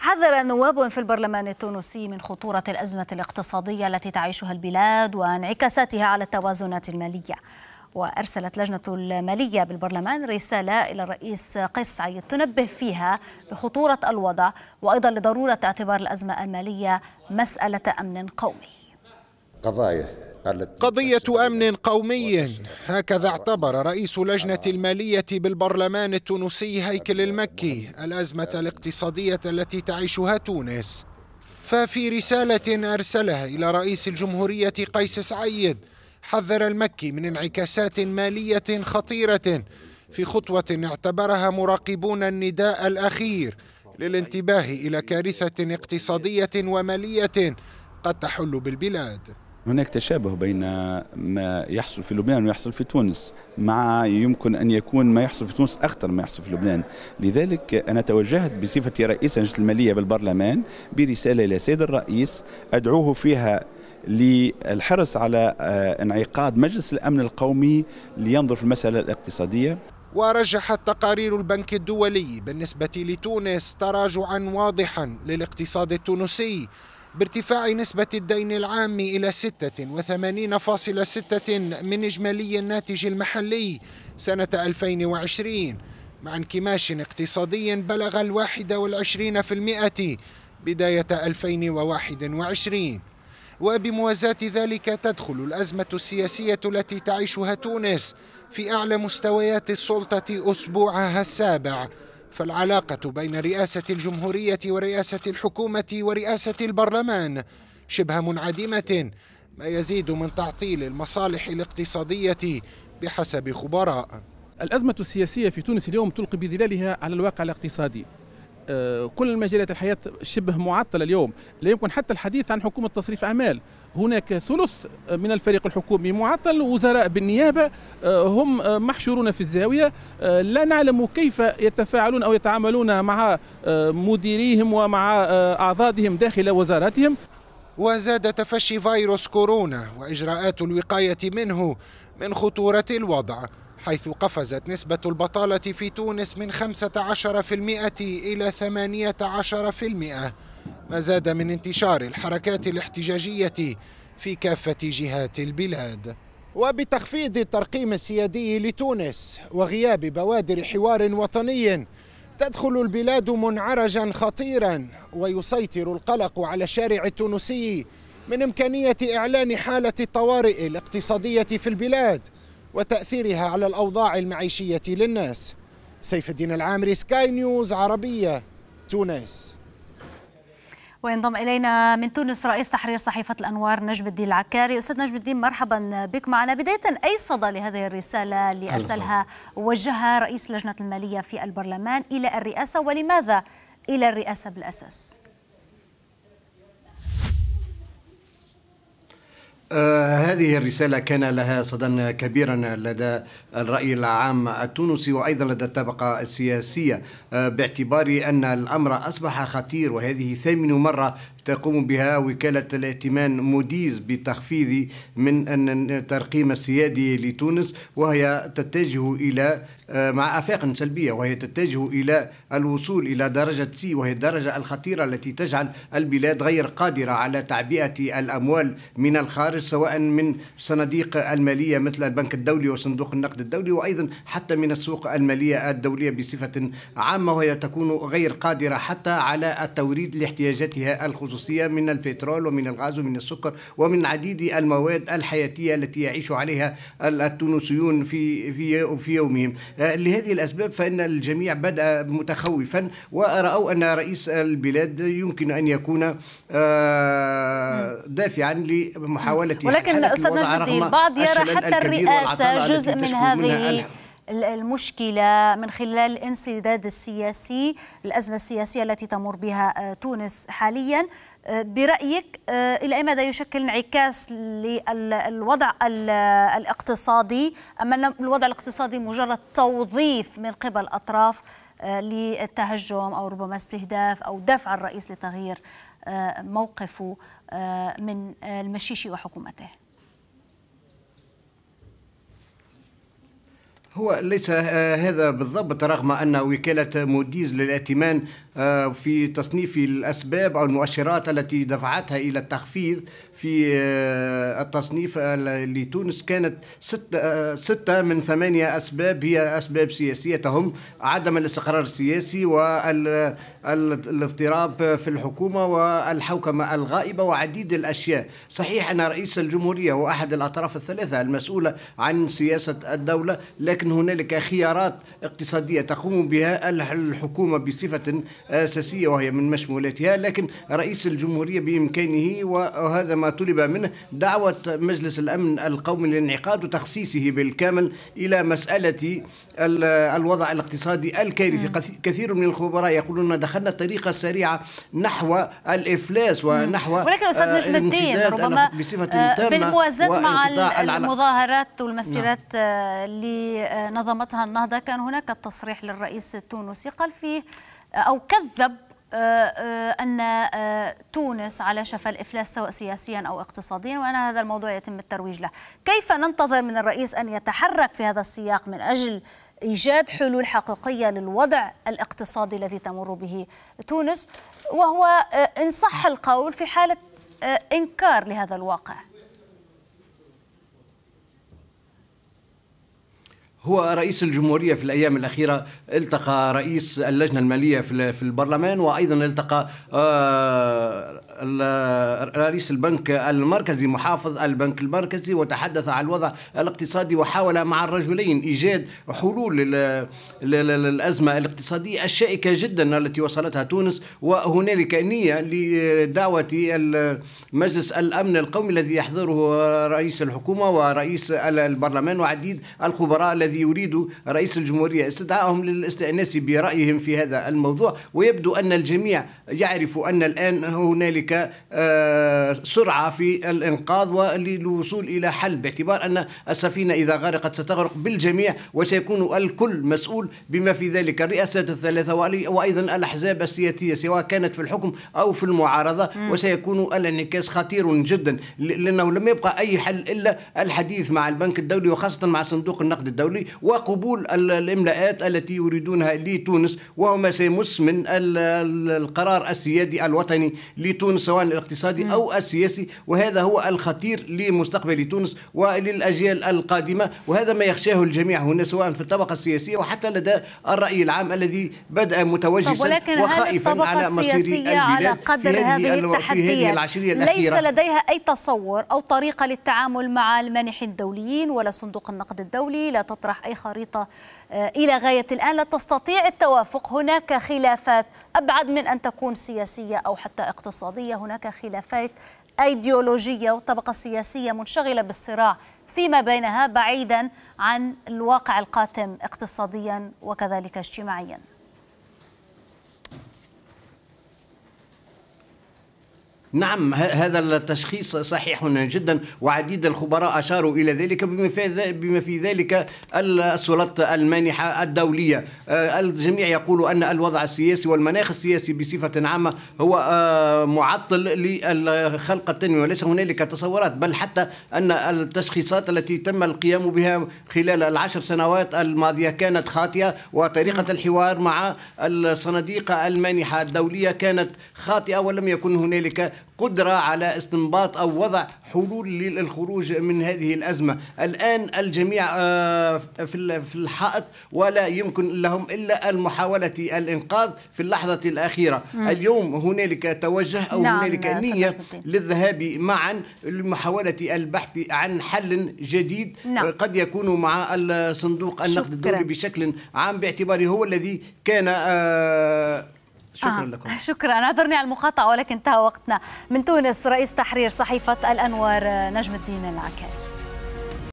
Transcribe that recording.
حذر نواب في البرلمان التونسي من خطورة الأزمة الاقتصادية التي تعيشها البلاد وانعكاساتها على التوازنات المالية وأرسلت لجنة المالية بالبرلمان رسالة إلى الرئيس قيس سعيد تنبه فيها بخطورة الوضع وأيضا لضرورة اعتبار الأزمة المالية مسألة أمن قومي قضايا قضية أمن قومي هكذا اعتبر رئيس لجنة المالية بالبرلمان التونسي هيكل المكي الأزمة الاقتصادية التي تعيشها تونس ففي رسالة أرسلها إلى رئيس الجمهورية قيس سعيد حذر المكي من انعكاسات مالية خطيرة في خطوة اعتبرها مراقبون النداء الأخير للانتباه إلى كارثة اقتصادية ومالية قد تحل بالبلاد هناك تشابه بين ما يحصل في لبنان وما يحصل في تونس مع يمكن أن يكون ما يحصل في تونس أخطر ما يحصل في لبنان لذلك أنا توجهت بصفتي رئيس لجنة المالية بالبرلمان برسالة إلى سيد الرئيس أدعوه فيها للحرص على آه، انعقاد مجلس الأمن القومي لينظر في المسألة الاقتصادية ورجحت تقارير البنك الدولي بالنسبة لتونس تراجعا واضحا للاقتصاد التونسي بارتفاع نسبة الدين العام إلى 86.6% من إجمالي الناتج المحلي سنة 2020 مع انكماش اقتصادي بلغ الواحد والعشرين في المئة بداية 2021 وبموازاة ذلك تدخل الأزمة السياسية التي تعيشها تونس في أعلى مستويات السلطة أسبوعها السابع فالعلاقة بين رئاسة الجمهورية ورئاسة الحكومة ورئاسة البرلمان شبه منعدمة ما يزيد من تعطيل المصالح الاقتصادية بحسب خبراء الأزمة السياسية في تونس اليوم تلقي بظلالها على الواقع الاقتصادي آه، كل مجالات الحياة شبه معطلة اليوم لا يمكن حتى الحديث عن حكومة تصريف أعمال هناك ثلث من الفريق الحكومي معطل وزراء بالنيابة آه، هم آه، محشورون في الزاوية لا نعلم كيف يتفاعلون أو يتعاملون مع مديريهم ومع أعضادهم داخل وزاراتهم وزاد تفشي فيروس كورونا وإجراءات الوقاية منه من خطورة الوضع حيث قفزت نسبة البطالة في تونس من 15% إلى 18% ما زاد من انتشار الحركات الاحتجاجية في كافة جهات البلاد وبتخفيض الترقيم السيادي لتونس وغياب بوادر حوار وطني تدخل البلاد منعرجا خطيرا ويسيطر القلق على الشارع التونسي من إمكانية إعلان حالة الطوارئ الاقتصادية في البلاد وتأثيرها على الأوضاع المعيشية للناس سيف الدين العامري سكاي نيوز عربية تونس وينضم الينا من تونس رئيس تحرير صحيفه الانوار نجم الدين العكاري استاذ نجم الدين مرحبا بك معنا بدايه اي صدى لهذه الرساله اللي ارسلها وجهها رئيس لجنه الماليه في البرلمان الى الرئاسه ولماذا الى الرئاسه بالاساس آه، هذه الرسالة كان لها صدى كبيرا لدى الرأي العام التونسي وأيضا لدى الطبقة السياسية آه، باعتبار أن الأمر أصبح خطير وهذه ثامن مرة تقوم بها وكالة الائتمان موديز بتخفيض من الترقيم السيادي لتونس وهي تتجه إلى آه، مع آفاق سلبية وهي تتجه إلى الوصول إلى درجة سي وهي الدرجة الخطيرة التي تجعل البلاد غير قادرة على تعبئة الأموال من الخارج سواء من صناديق الماليه مثل البنك الدولي وصندوق النقد الدولي وايضا حتى من السوق الماليه الدوليه بصفه عامه وهي تكون غير قادره حتى على التوريد لاحتياجاتها الخصوصيه من البترول ومن الغاز ومن السكر ومن عديد المواد الحياتيه التي يعيش عليها التونسيون في في في يومهم لهذه الاسباب فان الجميع بدا متخوفا وراوا ان رئيس البلاد يمكن ان يكون آه، دافعا لمحاوله التي ولكن استاذ نجم الدين البعض يرى حتى الرئاسه جزء من هذه المشكلة من خلال الانسداد السياسي الأزمة السياسية التي تمر بها آه، تونس حاليا آه، برأيك آه، إلى أي مدى يشكل انعكاس للوضع الاقتصادي أن الوضع الاقتصادي مجرد توظيف من قبل أطراف للتهجم أو ربما استهداف أو دفع الرئيس لتغيير آه، موقفه آه، من آه، المشيشي وحكومته هو ليس هذا بالضبط رغم أن وكالة موديز للائتمان في تصنيف الأسباب أو المؤشرات التي دفعتها إلى التخفيض في التصنيف لتونس كانت ستة, من ثمانية أسباب هي أسباب سياسية هم عدم الاستقرار السياسي وال الاضطراب في الحكومة والحوكمة الغائبة وعديد الأشياء صحيح أن رئيس الجمهورية هو أحد الأطراف الثلاثة المسؤولة عن سياسة الدولة لكن هنالك خيارات اقتصادية تقوم بها الحكومة بصفة أساسية وهي من مشمولاتها لكن رئيس الجمهورية بإمكانه وهذا ما طلب منه دعوة مجلس الأمن القومي للانعقاد وتخصيصه بالكامل إلى مسألة الوضع الاقتصادي الكارثي نعم. كثير من الخبراء يقولون دخلنا الطريقة السريعة نحو الإفلاس ونحو ولكن أستاذ آه، نجم الدين ربما آه، بالموازاة مع المظاهرات والمسيرات نعم. آه، اللي نظمتها النهضة كان هناك تصريح للرئيس التونسي قال فيه أو كذب آه، آه، أن آه، تونس على شفا الإفلاس سواء سياسيا أو اقتصاديا وأن هذا الموضوع يتم الترويج له كيف ننتظر من الرئيس أن يتحرك في هذا السياق من أجل إيجاد حلول حقيقية للوضع الاقتصادي الذي تمر به تونس وهو إن صح القول في حالة إنكار لهذا الواقع هو رئيس الجمهورية في الأيام الأخيرة التقى رئيس اللجنة المالية في البرلمان وأيضا التقى آه، رئيس البنك المركزي محافظ البنك المركزي وتحدث عن الوضع الاقتصادي وحاول مع الرجلين إيجاد حلول للأزمة الاقتصادية الشائكة جدا التي وصلتها تونس وهنالك نية لدعوة مجلس الأمن القومي الذي يحضره رئيس الحكومة ورئيس البرلمان وعديد الخبراء الذي يريد رئيس الجمهورية استدعائهم للاستئناس برأيهم في هذا الموضوع ويبدو أن الجميع يعرف أن الآن هنالك آه، سرعة في الإنقاذ وللوصول إلى حل باعتبار أن السفينة إذا غرقت ستغرق بالجميع وسيكون الكل مسؤول بما في ذلك الرئاسات الثلاثة وأيضا الأحزاب السياسية سواء كانت في الحكم أو في المعارضة وسيكون الانعكاس خطير جدا لأنه لم يبقى أي حل إلا الحديث مع البنك الدولي وخاصة مع صندوق النقد الدولي الدولي وقبول الاملاءات التي يريدونها لتونس وهو ما سيمس من القرار السيادي الوطني لتونس سواء الاقتصادي او السياسي وهذا هو الخطير لمستقبل تونس وللاجيال القادمه وهذا ما يخشاه الجميع هنا سواء في الطبقه السياسيه وحتى لدى الراي العام الذي بدا متوجسا وخائفا على مصير البلاد على قدر في هذه التحديات العشريه ليس لديها اي تصور او طريقه للتعامل مع المانحين الدوليين ولا صندوق النقد الدولي لا تطرح تطرح أي خريطة آه، إلى غاية الآن لا تستطيع التوافق هناك خلافات أبعد من أن تكون سياسية أو حتى اقتصادية هناك خلافات أيديولوجية وطبقة سياسية منشغلة بالصراع فيما بينها بعيدا عن الواقع القاتم اقتصاديا وكذلك اجتماعيا نعم هذا التشخيص صحيح جدا وعديد الخبراء أشاروا إلى ذلك بما في ذلك السلطات المانحة الدولية آه، الجميع يقول أن الوضع السياسي والمناخ السياسي بصفة عامة هو آه، معطل لخلق التنمية وليس هنالك تصورات بل حتى أن التشخيصات التي تم القيام بها خلال العشر سنوات الماضية كانت خاطئة وطريقة الحوار مع الصناديق المانحة الدولية كانت خاطئة ولم يكن هنالك قدرة على استنباط أو وضع حلول للخروج من هذه الأزمة الآن الجميع آه، في الحائط ولا يمكن لهم إلا المحاولة الإنقاذ في اللحظة الأخيرة مم. اليوم هنالك توجه أو نعم هنالك نعم، نية للذهاب معا لمحاولة البحث عن حل جديد نعم. قد يكون مع الصندوق النقد الدولي بشكل عام باعتباره هو الذي كان آه شكرا آه. لكم شكرا اعذرني على المقاطعه ولكن انتهى وقتنا من تونس رئيس تحرير صحيفه الانوار نجم الدين العكاري